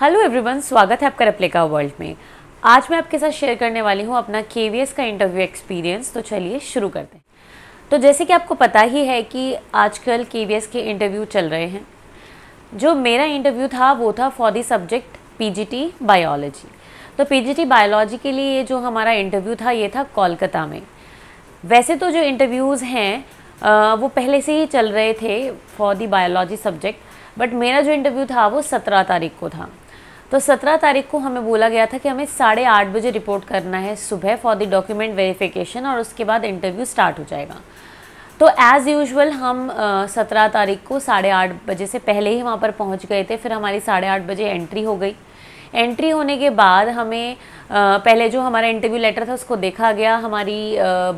Hello everyone स्वागत है आपका रेप्लिका वर्ल्ड में आज मैं आपके साथ शेयर करने वाली हूँ अपना के का इंटरव्यू एक्सपीरियंस तो चलिए शुरू करते हैं तो जैसे कि आपको पता ही है कि आजकल के के इंटरव्यू चल रहे हैं जो मेरा इंटरव्यू था वो था for the subject P biology तो पी बायोलॉजी के लिए ये जो हमारा इंटरव्यू था ये था कोलकाता में वैसे तो जो इंटरव्यूज़ हैं वो पहले से ही चल रहे थे for the biology subject but मेरा जो इंटरव्यू था वो सत्रह तारीख को था तो 17 तारीख को हमें बोला गया था कि हमें साढ़े आठ बजे रिपोर्ट करना है सुबह फॉर द डॉक्यूमेंट वेरिफिकेशन और उसके बाद इंटरव्यू स्टार्ट हो जाएगा तो एज़ यूजल हम सत्रह तारीख को साढ़े आठ बजे से पहले ही वहाँ पर पहुँच गए थे फिर हमारी साढ़े आठ बजे एंट्री हो गई एंट्री होने के बाद हमें आ, पहले जो हमारा इंटरव्यू लेटर था उसको देखा गया हमारी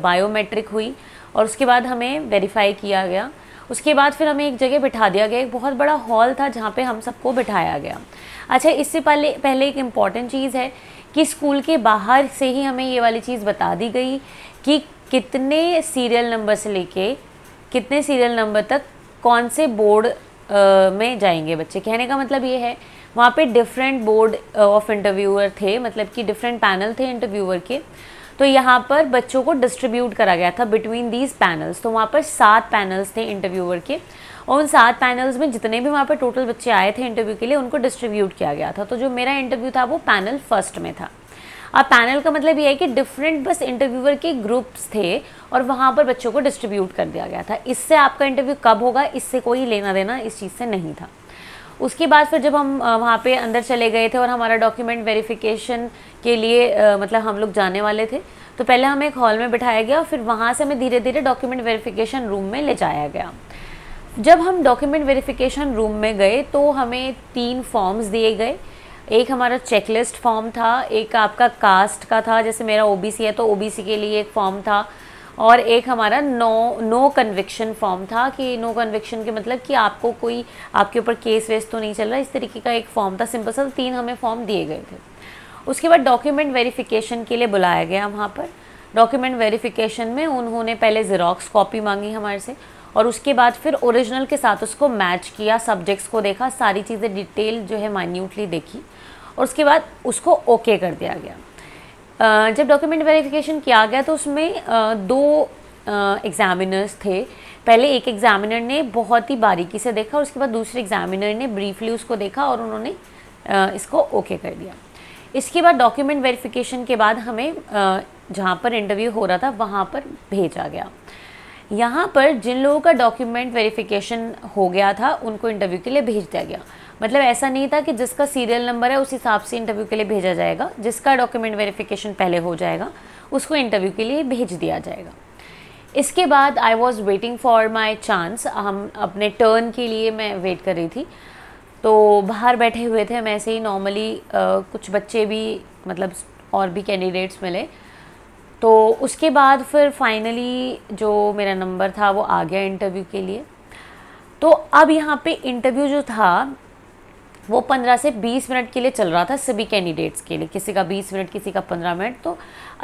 बायोमेट्रिक हुई और उसके बाद हमें वेरीफाई किया गया उसके बाद फिर हमें एक जगह बिठा दिया गया एक बहुत बड़ा हॉल था जहाँ पे हम सबको बिठाया गया अच्छा इससे पहले पहले एक इम्पॉर्टेंट चीज़ है कि स्कूल के बाहर से ही हमें ये वाली चीज़ बता दी गई कि कितने सीरियल नंबर से लेके कितने सीरियल नंबर तक कौन से बोर्ड में जाएंगे बच्चे कहने का मतलब ये है वहाँ पे डिफरेंट बोर्ड ऑफ इंटरव्यूअर थे मतलब कि डिफरेंट पैनल थे इंटरव्यूअर के तो यहाँ पर बच्चों को डिस्ट्रीब्यूट करा गया था बिटवीन दीज पैनल्स तो वहाँ पर सात पैनल्स थे इंटरव्यूअर के और उन सात पैनल्स में जितने भी वहाँ पर टोटल बच्चे आए थे इंटरव्यू के लिए उनको डिस्ट्रीब्यूट किया गया था तो जो मेरा इंटरव्यू था वो पैनल फर्स्ट में था अब पैनल का मतलब ये है कि डिफरेंट बस इंटरव्यूअर के ग्रुप्स थे और वहाँ पर बच्चों को डिस्ट्रीब्यूट कर दिया गया था इससे आपका इंटरव्यू कब होगा इससे कोई लेना देना इस चीज़ से नहीं था उसके बाद फिर जब हम वहाँ पे अंदर चले गए थे और हमारा डॉक्यूमेंट वेरिफिकेशन के लिए आ, मतलब हम लोग जाने वाले थे तो पहले हमें एक हॉल में बिठाया गया और फिर वहाँ से हमें धीरे धीरे डॉक्यूमेंट वेरिफिकेशन रूम में ले जाया गया जब हम डॉक्यूमेंट वेरिफिकेशन रूम में गए तो हमें तीन फॉर्म्स दिए गए एक हमारा चेकलिस्ट फॉर्म था एक आपका कास्ट का था जैसे मेरा ओ है तो ओ के लिए एक फॉर्म था और एक हमारा नो नो कन्विक्शन फॉर्म था कि नो कन्विक्शन के मतलब कि आपको कोई आपके ऊपर केस वेस तो नहीं चल रहा इस तरीके का एक फॉर्म था सिंपल सा तीन हमें फॉर्म दिए गए थे उसके बाद डॉक्यूमेंट वेरिफिकेशन के लिए बुलाया गया वहाँ पर डॉक्यूमेंट वेरिफिकेशन में उन्होंने पहले जेरोक्स कॉपी मांगी हमारे से और उसके बाद फिर ओरिजिनल के साथ उसको मैच किया सब्जेक्ट्स को देखा सारी चीज़ें डिटेल जो है माइन्यूटली देखी और उसके बाद उसको ओके okay कर दिया गया जब डॉक्यूमेंट वेरिफिकेशन किया गया तो उसमें दो एग्जामिनर्स थे पहले एक एग्जामिनर ने बहुत ही बारीकी से देखा और उसके बाद दूसरे एग्जामिनर ने ब्रीफली उसको देखा और उन्होंने इसको ओके कर दिया इसके बाद डॉक्यूमेंट वेरिफिकेशन के बाद हमें जहाँ पर इंटरव्यू हो रहा था वहाँ पर भेजा गया यहाँ पर जिन लोगों का डॉक्यूमेंट वेरिफिकेशन हो गया था उनको इंटरव्यू के लिए भेज दिया गया मतलब ऐसा नहीं था कि जिसका सीरियल नंबर है उस हिसाब से इंटरव्यू के लिए भेजा जाएगा जिसका डॉक्यूमेंट वेरिफिकेशन पहले हो जाएगा उसको इंटरव्यू के लिए भेज दिया जाएगा इसके बाद I was waiting for my chance हम अपने टर्न के लिए मैं वेट कर रही थी तो बाहर बैठे हुए थे हम ऐसे ही नॉर्मली कुछ बच्चे भी मतलब और भी कैंडिडेट्स मिले तो उसके बाद फिर फाइनली जो मेरा नंबर था वो आ गया इंटरव्यू के लिए तो अब यहाँ पे इंटरव्यू जो था वो पंद्रह से बीस मिनट के लिए चल रहा था सभी कैंडिडेट्स के लिए किसी का बीस मिनट किसी का पंद्रह मिनट तो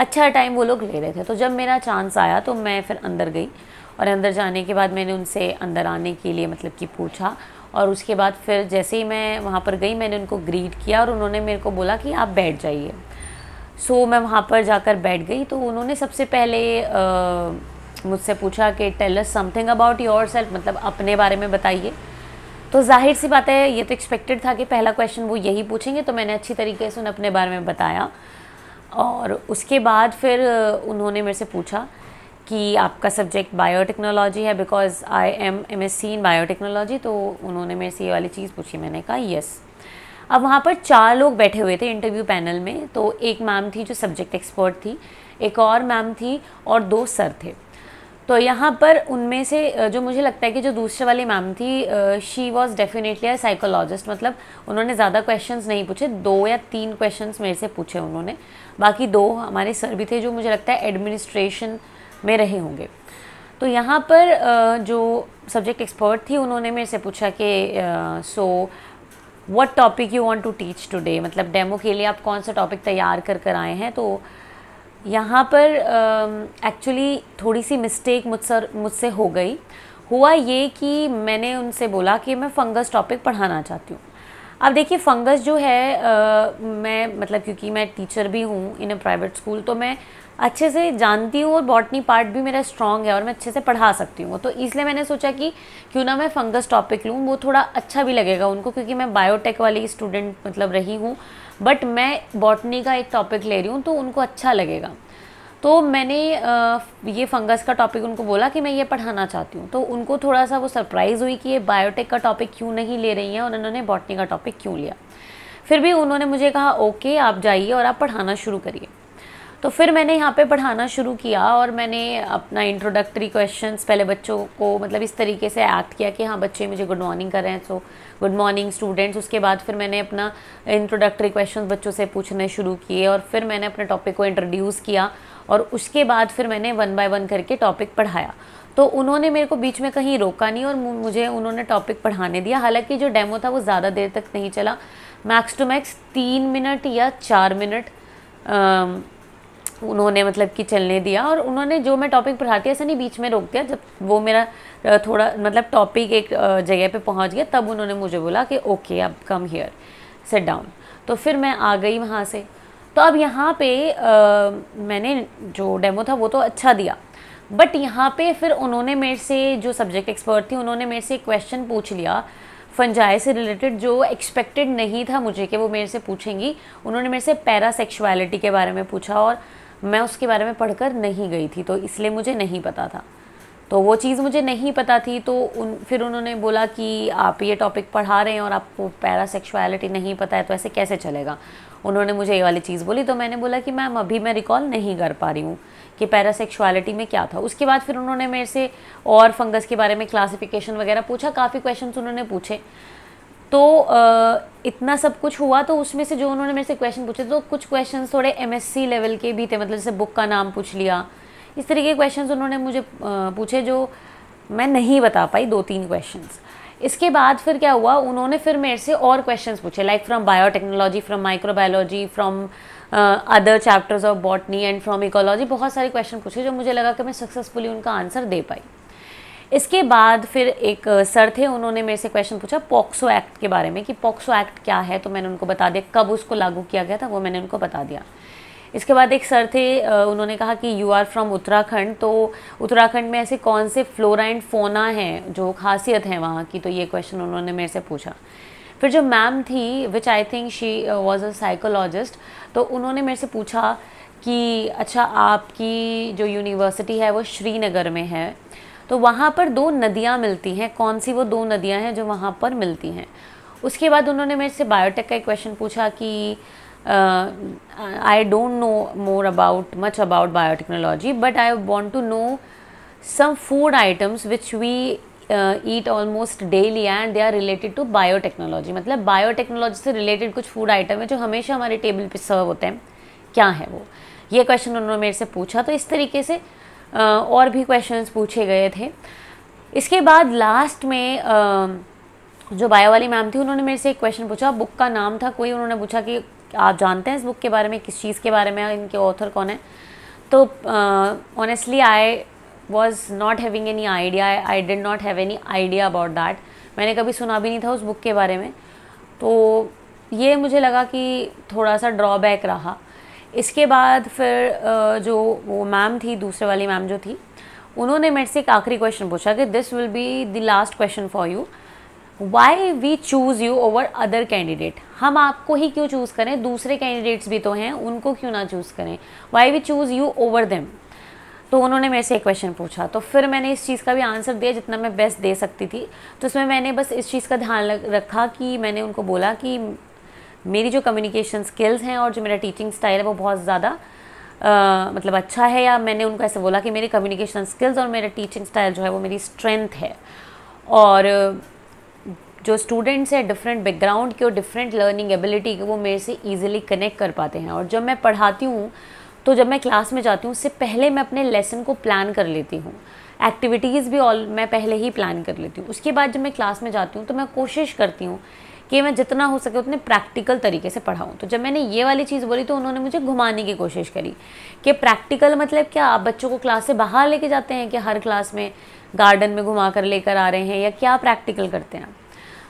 अच्छा टाइम वो लोग ले रहे थे तो जब मेरा चांस आया तो मैं फिर अंदर गई और अंदर जाने के बाद मैंने उनसे अंदर आने के लिए मतलब कि पूछा और उसके बाद फिर जैसे ही मैं वहाँ पर गई मैंने उनको ग्रीट किया और उन्होंने मेरे को बोला कि आप बैठ जाइए सो so, मैं वहाँ पर जाकर बैठ गई तो उन्होंने सबसे पहले मुझसे पूछा कि tell us something about yourself मतलब अपने बारे में बताइए तो जाहिर सी बात है ये तो एक्सपेक्टेड था कि पहला क्वेश्चन वो यही पूछेंगे तो मैंने अच्छी तरीके से उन्हें अपने बारे में बताया और उसके बाद फिर उन्होंने मेरे से पूछा कि आपका सब्जेक्ट बायोटेक्नोलॉजी है because I am M S C in biotechnology तो उन्होंने मेरे से ये वाली चीज़ पूछी मैंने कहा यस yes. अब वहाँ पर चार लोग बैठे हुए थे इंटरव्यू पैनल में तो एक मैम थी जो सब्जेक्ट एक्सपर्ट थी एक और मैम थी और दो सर थे तो यहाँ पर उनमें से जो मुझे लगता है कि जो दूसरे वाली मैम थी she was definitely a psychologist मतलब उन्होंने ज़्यादा क्वेश्चंस नहीं पूछे दो या तीन क्वेश्चंस मेरे से पूछे उन्होंने बाकी दो हमारे सर भी थे जो मुझे लगता है एडमिनिस्ट्रेशन में रहे होंगे तो यहाँ पर जो सब्जेक्ट एक्सपर्ट थी उन्होंने मेरे से पूछा कि so so, what topic you want to teach today मतलब डेमो के लिए आप कौन सा टॉपिक तैयार कर कर आए हैं तो यहाँ पर एक्चुअली um, uh, थोड़ी सी मिस्टेक मुझसे मुझसे हो गई हुआ ये कि मैंने उनसे बोला कि मैं फंगस टॉपिक पढ़ाना चाहती हूँ अब देखिए फंगस जो है uh, मैं मतलब क्योंकि मैं टीचर भी हूँ इन अ प्राइवेट स्कूल तो मैं अच्छे से जानती हूँ और बॉटनी पार्ट भी मेरा स्ट्रॉन्ग है और मैं अच्छे से पढ़ा सकती हूँ तो इसलिए मैंने सोचा कि क्यों ना मैं फंगस टॉपिक लूँ वो थोड़ा अच्छा भी लगेगा उनको क्योंकि मैं बायोटेक वाली स्टूडेंट मतलब रही हूँ बट मैं बॉटनी का एक टॉपिक ले रही हूँ तो उनको अच्छा लगेगा तो मैंने ये फंगस का टॉपिक उनको बोला कि मैं ये पढ़ाना चाहती हूँ तो उनको थोड़ा सा वो सरप्राइज़ हुई कि ये बायोटेक का टॉपिक क्यों नहीं ले रही हैं और उन्होंने बॉटनी का टॉपिक क्यों लिया फिर भी उन्होंने मुझे कहा ओके आप जाइए और आप पढ़ाना शुरू करिए तो फिर मैंने यहाँ पे पढ़ाना शुरू किया और मैंने अपना इंट्रोडक्टरी क्वेश्चंस पहले बच्चों को मतलब इस तरीके से एक्ट किया कि हाँ बच्चे मुझे गुड मॉर्निंग कर रहे हैं सो गुड मॉर्निंग स्टूडेंट्स उसके बाद फिर मैंने अपना इंट्रोडक्टरी क्वेश्चन बच्चों से पूछने शुरू किए और फिर मैंने अपने टॉपिक को इंट्रोड्यूस किया और उसके बाद फिर मैंने वन बाय वन करके टॉपिक पढ़ाया तो उन्होंने मेरे को बीच में कहीं रोका नहीं और मुझे उन्होंने टॉपिक पढ़ाने दिया हालांकि जो डेमो था वो ज़्यादा देर तक नहीं चला मैक्स टू मैक्स तीन मिनट या चार मिनट उन्होंने मतलब कि चलने दिया और उन्होंने जो मैं टॉपिक पढ़ाती ऐसे नहीं बीच में रोक दिया जब वो मेरा थोड़ा मतलब टॉपिक एक जगह पे पहुंच गया तब उन्होंने मुझे बोला कि ओके अब कम हियर सेट डाउन तो फिर मैं आ गई वहाँ से तो अब यहाँ पे आ, मैंने जो डेमो था वो तो अच्छा दिया बट यहाँ पे फिर उन्होंने मेरे से जो सब्जेक्ट एक्सपर्ट थी उन्होंने मेरे से क्वेश्चन पूछ लिया फंजाई से रिलेटेड जो एक्सपेक्टेड नहीं था मुझे कि वो मेरे से पूछेंगी उन्होंने मेरे से पैरासेक्सुअलिटी के बारे में पूछा और मैं उसके बारे में पढ़कर नहीं गई थी तो इसलिए मुझे नहीं पता था तो वो चीज़ मुझे नहीं पता थी तो उन फिर उन्होंने बोला कि आप ये टॉपिक पढ़ा रहे हैं और आपको सेक्शुअलिटी नहीं पता है तो ऐसे कैसे चलेगा उन्होंने मुझे ये वाली चीज़ बोली तो मैंने बोला कि मैम अभी मैं रिकॉल नहीं कर पा रही हूँ कि सेक्शुअलिटी में क्या था उसके बाद फिर उन्होंने मेरे से और फंगस के बारे में क्लासिफिकेशन वगैरह पूछा काफ़ी क्वेश्चन उन्होंने पूछे तो आ, इतना सब कुछ हुआ तो उसमें से जो उन्होंने मेरे से क्वेश्चन पूछे तो कुछ क्वेश्चन थोड़े एम लेवल के भी थे मतलब जैसे बुक का नाम पूछ लिया इस तरीके के क्वेश्चन उन्होंने मुझे पूछे जो मैं नहीं बता पाई दो तीन क्वेश्चन इसके बाद फिर क्या हुआ उन्होंने फिर मेरे से और क्वेश्चंस पूछे like from biotechnology from microbiology from other chapters of botany and from ecology बहुत सारे क्वेश्चन पूछे जो मुझे लगा कि मैं सक्सेसफुली उनका आंसर दे पाई इसके बाद फिर एक सर थे उन्होंने मेरे से क्वेश्चन पूछा पॉक्सो एक्ट के बारे में कि पॉक्सो एक्ट क्या है तो मैंने उनको बता दिया कब उसको लागू किया गया था वो मैंने उनको बता दिया इसके बाद एक सर थे उन्होंने कहा कि यू आर फ्रॉम उत्तराखंड तो उत्तराखंड में ऐसे कौन से फ्लोरा एंड फोना हैं जो खासियत हैं वहाँ की तो ये क्वेश्चन उन्होंने मेरे से पूछा फिर जो मैम थी which I think she was a psychologist तो उन्होंने मेरे से पूछा कि अच्छा आपकी जो यूनिवर्सिटी है वो श्रीनगर में है तो वहाँ पर दो नदियाँ मिलती हैं कौन सी वो दो नदियाँ हैं जो वहाँ पर मिलती हैं उसके बाद उन्होंने मेरे से बायोटेक का एक क्वेश्चन पूछा कि I don't know more about much about biotechnology but I want to know some food items which we eat almost daily and they are related to biotechnology मतलब बायोटेक्नोलॉजी से रिलेटेड कुछ food item है जो हमेशा हमारे table पे सर्व होते हैं क्या है वो ये क्वेश्चन उन्होंने मेरे से पूछा तो इस तरीके से और भी क्वेश्चंस पूछे गए थे इसके बाद लास्ट में जो बायो वाली मैम थी उन्होंने मेरे से एक क्वेश्चन पूछा बुक का नाम था कोई उन्होंने पूछा कि आप जानते हैं इस बुक के बारे में किस चीज़ के बारे में इनके ऑथर कौन है तो honestly I was not having any idea I did not have any idea about that मैंने कभी सुना भी नहीं था उस बुक के बारे में तो ये मुझे लगा कि थोड़ा सा ड्रॉबैक रहा इसके बाद फिर जो वो मैम थी दूसरे वाली मैम जो थी उन्होंने मेरे से एक आखिरी क्वेश्चन पूछा कि this will be the last question for you why we choose you over other candidate हम आपको ही क्यों चूज़ करें दूसरे कैंडिडेट्स भी तो हैं उनको क्यों ना चूज़ करें why we choose you over them तो उन्होंने मेरे से एक क्वेश्चन पूछा तो फिर मैंने इस चीज़ का भी आंसर दिया जितना मैं बेस्ट दे सकती थी तो उसमें मैंने बस इस चीज़ का ध्यान रखा कि मैंने उनको बोला कि मेरी जो कम्युनिकेशन स्किल्स हैं और जो मेरा टीचिंग स्टाइल है वो बहुत ज़्यादा मतलब अच्छा है या मैंने उनको ऐसे बोला कि मेरे कम्युनिकेशन स्किल्स और मेरा टीचिंग स्टाइल जो है वो मेरी स्ट्रेंथ है और जो स्टूडेंट्स हैं डिफरेंट बैकग्राउंड के और डिफरेंट लर्निंग एबिलिटी के वो मेरे से ईजिली कनेक्ट कर पाते हैं और जब मैं पढ़ाती हूँ तो जब मैं क्लास में जाती हूँ उससे पहले मैं अपने लेसन को प्लान कर लेती हूँ एक्टिविटीज़ भी ऑल मैं पहले ही प्लान कर लेती हूँ उसके बाद जब मैं क्लास में जाती हूँ तो मैं कोशिश करती हूँ कि मैं जितना हो सके उतने प्रैक्टिकल तरीके से पढ़ाऊँ तो जब मैंने ये वाली चीज़ बोली तो उन्होंने मुझे घुमाने की कोशिश करी कि प्रैक्टिकल मतलब क्या आप बच्चों को क्लास से बाहर लेके जाते हैं कि हर क्लास में गार्डन में घुमा कर लेकर आ रहे हैं या क्या प्रैक्टिकल करते हैं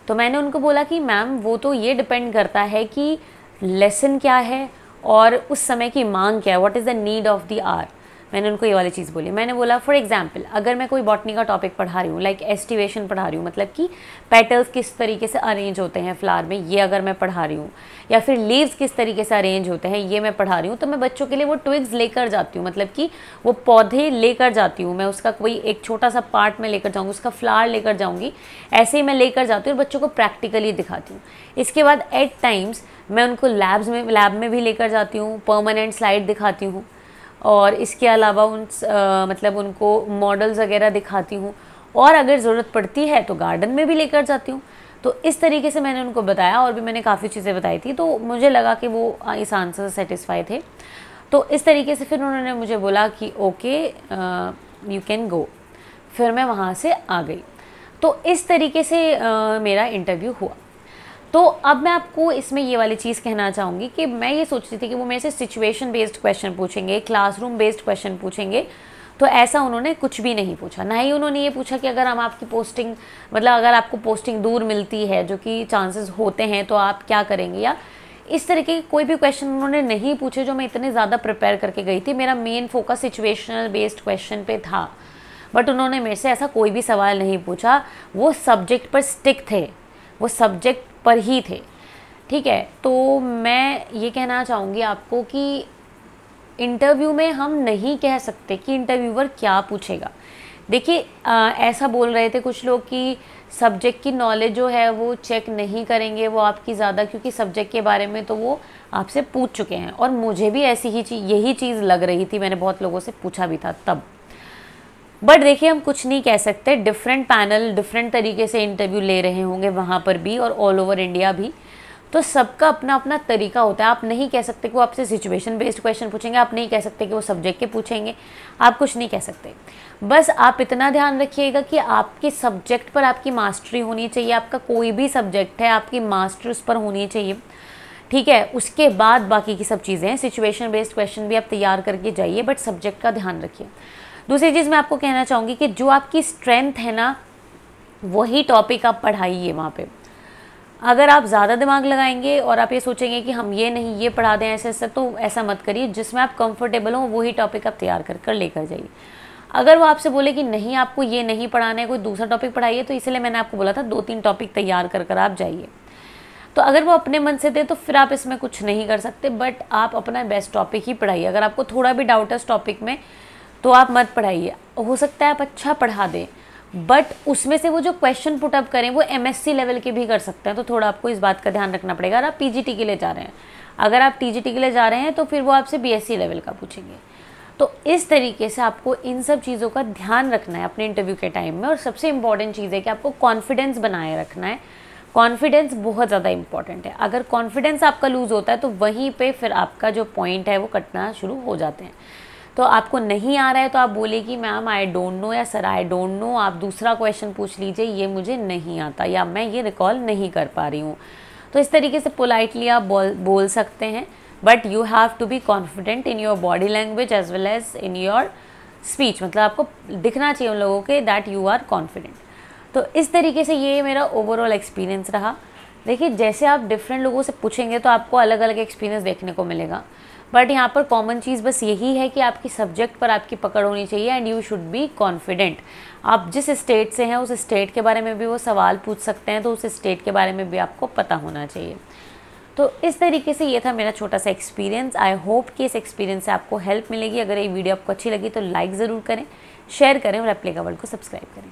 तो मैंने उनको बोला कि मैम वो तो ये डिपेंड करता है कि लेसन क्या है और उस समय की मांग क्या है what is the need of the R मैंने उनको ये वाली चीज़ बोली मैंने बोला फॉर एग्जाम्पल अगर मैं कोई बॉटनी का टॉपिक पढ़ा रही हूँ लाइक एस्टिवेशन पढ़ा रही हूँ मतलब कि पेटल्स किस तरीके से अरेंज होते हैं फ्लावर में ये अगर मैं पढ़ा रही हूँ या फिर लीव्स किस तरीके से अरेंज होते हैं ये मैं पढ़ा रही हूँ तो मैं बच्चों के लिए वो ट्विग्स लेकर जाती हूँ मतलब कि वो पौधे लेकर जाती हूँ मैं उसका कोई एक छोटा सा पार्ट में लेकर जाऊँगी उसका फ्लावर लेकर जाऊँगी ऐसे ही मैं लेकर जाती हूँ और बच्चों को प्रैक्टिकली दिखाती हूँ इसके बाद एट टाइम्स मैं उनको लैब्स में लैब में भी लेकर जाती हूँ परमानेंट स्लाइड दिखाती हूँ और इसके अलावा उन आ, मतलब उनको मॉडल्स वगैरह दिखाती हूँ और अगर ज़रूरत पड़ती है तो गार्डन में भी लेकर जाती हूँ तो इस तरीके से मैंने उनको बताया और भी मैंने काफ़ी चीज़ें बताई थी तो मुझे लगा कि वो इस आंसर से सेटिस्फाई थे तो इस तरीके से फिर उन्होंने मुझे बोला कि ओके यू कैन गो फिर मैं वहाँ से आ गई तो इस तरीके से आ, मेरा इंटरव्यू हुआ तो अब मैं आपको इसमें ये वाली चीज़ कहना चाहूँगी कि मैं ये सोच रही थी कि वो मेरे से सिचुएशन बेस्ड क्वेश्चन पूछेंगे क्लासरूम बेस्ड क्वेश्चन पूछेंगे तो ऐसा उन्होंने कुछ भी नहीं पूछा ना ही उन्होंने ये पूछा कि अगर हम आपकी पोस्टिंग मतलब अगर आपको पोस्टिंग दूर मिलती है जो कि चांसेस होते हैं तो आप क्या करेंगे या इस तरीके के कोई भी क्वेश्चन उन्होंने नहीं पूछे जो मैं इतने ज़्यादा प्रिपेयर करके गई थी मेरा main focus situational based question पे था बट उन्होंने मेरे से ऐसा कोई भी सवाल नहीं पूछा वो सब्जेक्ट पर स्टिक थे वो सब्जेक्ट पर ही थे ठीक है तो मैं ये कहना चाहूँगी आपको कि इंटरव्यू में हम नहीं कह सकते कि इंटरव्यूअर क्या पूछेगा देखिए ऐसा बोल रहे थे कुछ लोग कि सब्जेक्ट की नॉलेज जो है वो चेक नहीं करेंगे वो आपकी ज़्यादा क्योंकि सब्जेक्ट के बारे में तो वो आपसे पूछ चुके हैं और मुझे भी ऐसी ही चीज़ यही चीज़ लग रही थी मैंने बहुत लोगों से पूछा भी था तब बट देखिए हम कुछ नहीं कह सकते डिफरेंट पैनल डिफरेंट तरीके से इंटरव्यू ले रहे होंगे वहाँ पर भी और ऑल ओवर इंडिया भी तो सबका अपना अपना तरीका होता है आप नहीं कह सकते कि वो आपसे सिचुएशन बेस्ड क्वेश्चन पूछेंगे आप नहीं कह सकते कि वो सब्जेक्ट के पूछेंगे आप कुछ नहीं कह सकते बस आप इतना ध्यान रखिएगा कि आपके सब्जेक्ट पर आपकी मास्टरी होनी चाहिए आपका कोई भी सब्जेक्ट है आपकी मास्टर उस पर होनी चाहिए ठीक है उसके बाद बाकी की सब चीज़ें हैं सिचुएशन बेस्ड क्वेश्चन भी आप तैयार करके जाइए बट सब्जेक्ट का ध्यान रखिए दूसरी चीज़ मैं आपको कहना चाहूँगी कि जो आपकी स्ट्रेंथ है ना वही टॉपिक आप पढ़ाइए वहाँ पे अगर आप ज़्यादा दिमाग लगाएंगे और आप ये सोचेंगे कि हम ये नहीं ये पढ़ा दें ऐसे ऐसे तो ऐसा मत करिए जिसमें आप कंफर्टेबल हों वही टॉपिक आप तैयार कर कर लेकर जाइए अगर वो आपसे बोले कि नहीं आपको ये नहीं पढ़ाना है कोई दूसरा टॉपिक पढ़ाइए तो इसलिए मैंने आपको बोला था दो तीन टॉपिक तैयार कर कर आप जाइए तो अगर वो अपने मन से दे तो फिर आप इसमें कुछ नहीं कर सकते बट आप अपना बेस्ट टॉपिक ही पढ़ाइए अगर आपको थोड़ा भी डाउट है उस टॉपिक में तो आप मत पढ़ाइए हो सकता है आप अच्छा पढ़ा दें बट उसमें से वो जो क्वेश्चन पुटअप करें वो एम लेवल के भी कर सकते हैं तो थोड़ा आपको इस बात का ध्यान रखना पड़ेगा अगर आप पी के लिए जा रहे हैं अगर आप टी के लिए जा रहे हैं तो फिर वो आपसे बी लेवल का पूछेंगे तो इस तरीके से आपको इन सब चीज़ों का ध्यान रखना है अपने इंटरव्यू के टाइम में और सबसे इम्पॉर्टेंट चीज़ है कि आपको कॉन्फिडेंस बनाए रखना है कॉन्फिडेंस बहुत ज़्यादा इंपॉर्टेंट है अगर कॉन्फिडेंस आपका लूज़ होता है तो वहीं पे फिर आपका जो पॉइंट है वो कटना शुरू हो जाते हैं तो आपको नहीं आ रहा है तो आप बोले कि मैम आई डोंट नो या सर आई डोंट नो आप दूसरा क्वेश्चन पूछ लीजिए ये मुझे नहीं आता या मैं ये रिकॉल नहीं कर पा रही हूँ तो इस तरीके से पोलाइटली आप बोल बोल सकते हैं but you have to be confident in your body language as well as in your speech मतलब आपको दिखना चाहिए उन लोगों के दैट यू आर कॉन्फिडेंट तो इस तरीके से ये मेरा ओवरऑल एक्सपीरियंस रहा देखिए जैसे आप डिफरेंट लोगों से पूछेंगे तो आपको अलग अलग एक्सपीरियंस देखने को मिलेगा बट यहाँ पर कॉमन चीज़ बस यही है कि आपकी सब्जेक्ट पर आपकी पकड़ होनी चाहिए and you should be confident आप जिस स्टेट से हैं उस स्टेट के बारे में भी वो सवाल पूछ सकते हैं तो उस स्टेट के बारे में भी आपको पता होना चाहिए तो इस तरीके से ये था मेरा छोटा सा एक्सपीरियंस आई होप कि इस एक्सपीरियंस से आपको हेल्प मिलेगी अगर ये वीडियो आपको अच्छी लगी तो लाइक ज़रूर करें शेयर करें और अपने का को सब्सक्राइब करें